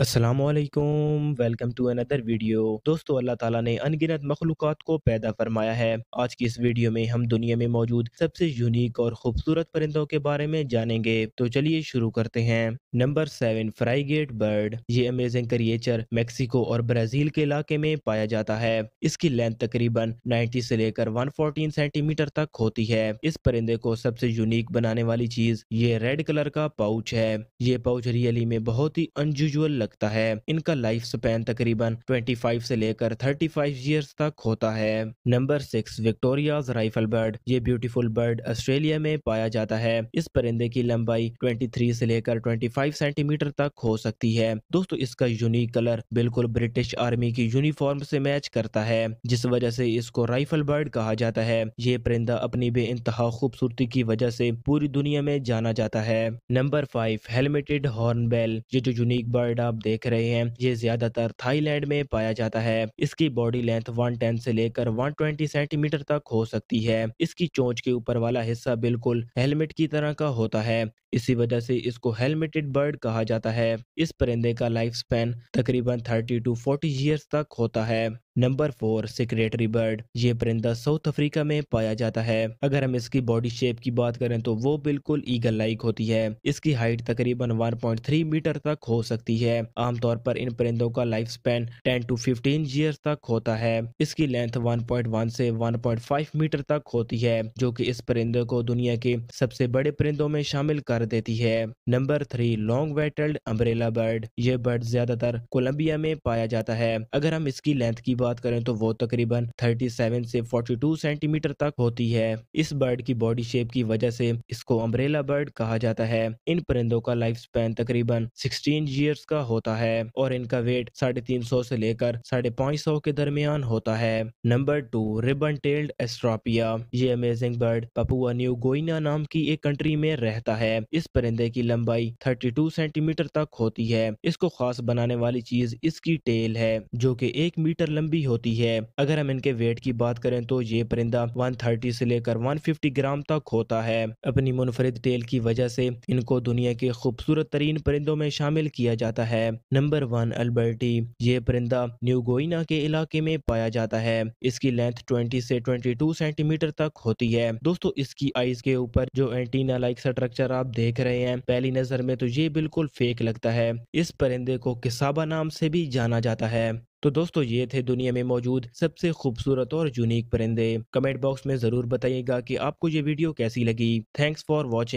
Aslam welcome to another video दोस्तों अल्लाह ताला ने अनगिनत मखलूक को पैदा फरमाया है आज की इस वीडियो में हम दुनिया में मौजूद सबसे यूनिक और खूबसूरत परिंदों के बारे में जानेंगे तो चलिए शुरू करते हैं नंबर सेवन फ्राइगेट बर्ड ये अमेजिंग क्रिएचर मेक्सिको और ब्राजील के इलाके में पाया जाता है इसकी लेंथ तकरीबन नाइन्टी से लेकर वन सेंटीमीटर तक होती है इस परिंदे को सबसे यूनिक बनाने वाली चीज ये रेड कलर का पाउच है ये पाउच रियली में बहुत ही अनयूजल लगता है इनका लाइफ स्पैन तकरीबन 25 से लेकर 35 फाइव तक होता है number six Victoria rifle bird ये ब्यूटीफुल बर्ड ऑस्ट्रेलिया में पाया जाता है इस परिंदे की लंबाई 23 से लेकर 25 सेंटीमीटर तक हो सकती है दोस्तों इसका यूनिक कलर बिल्कुल ब्रिटिश आर्मी की यूनिफॉर्म से मैच करता है जिस वजह से इसको राइफल बर्ड कहा जाता है ये परिंदा अपनी बे इंतहा खूबसूरती की वजह से पूरी दुनिया में जाना जाता है नंबर फाइव हेलमेटेड हॉर्नबेल ये जो यूनिक बर्ड आप आप देख रहे हैं ये ज्यादातर थाईलैंड में पाया जाता है इसकी बॉडी लेंथ 110 से लेकर 120 सेंटीमीटर तक हो सकती है इसकी चोंच के ऊपर वाला हिस्सा बिल्कुल हेलमेट की तरह का होता है इसी वजह से इसको हेलमेटेड बर्ड कहा जाता है इस परिंदे का लाइफ स्पेन तकरीबन थर्टी टू फोर्टी ईयर्स तक होता है नंबर फोर सिक्रेटरी बर्ड ये परिंदा साउथ अफ्रीका में पाया जाता है अगर हम इसकी बॉडी शेप की बात करें तो वो बिल्कुल ईगल लाइक होती है इसकी हाइट तकरीबन 1.3 मीटर तक हो सकती है आमतौर पर इन परिंदों का लाइफ स्पेन 10 टू 15 ईयर तक होता है इसकी लेंथ 1.1 से 1.5 मीटर तक होती है जो की इस परिंदे को दुनिया के सबसे बड़े परिंदों में शामिल कर देती है number three long wattled umbrella bird ये बर्ड ज्यादातर कोलम्बिया में पाया जाता है अगर हम इसकी लेंथ की बात करें तो वो तकरीबन 37 से 42 सेंटीमीटर तक होती है इस बर्ड की बॉडी शेप की वजह से इसको अम्ब्रेला बर्ड कहा जाता है इन परिंदों का लाइफ स्पैन तकरीबन 16 ईयर्स का होता है और इनका वेट साढ़े तीन सौ से लेकर साढ़े पाँच सौ के दरमियान होता है number two ribbon tailed astrapia ये amazing bird Papua New Guinea नाम की एक कंट्री में रहता है इस परिंदे की लंबाई टू सेंटीमीटर तक होती है इसको खास बनाने वाली चीज इसकी टेल है जो की एक मीटर लंबी भी होती है अगर हम इनके वेट की बात करें तो ये परिंदा 130 से लेकर 150 ग्राम तक होता है अपनी मुनफरद टेल की वजह से इनको दुनिया के खूबसूरत तरीन परिंदों में शामिल किया जाता है नंबर वन अल्बर्टी ये परिंदा न्यू गोइना के इलाके में पाया जाता है इसकी लेंथ ट्वेंटी से टू सेंटीमीटर तक होती है दोस्तों इसकी आइज के ऊपर जो एंटीना लाइक स्ट्रक्चर आप देख रहे हैं पहली नजर में तो ये बिल्कुल फेक लगता है इस परिंदे को किसाबा नाम से भी जाना जाता है तो दोस्तों ये थे दुनिया में मौजूद सबसे खूबसूरत और यूनिक परिंदे कमेंट बॉक्स में जरूर बताइएगा कि आपको ये वीडियो कैसी लगी थैंक्स फॉर वॉचिंग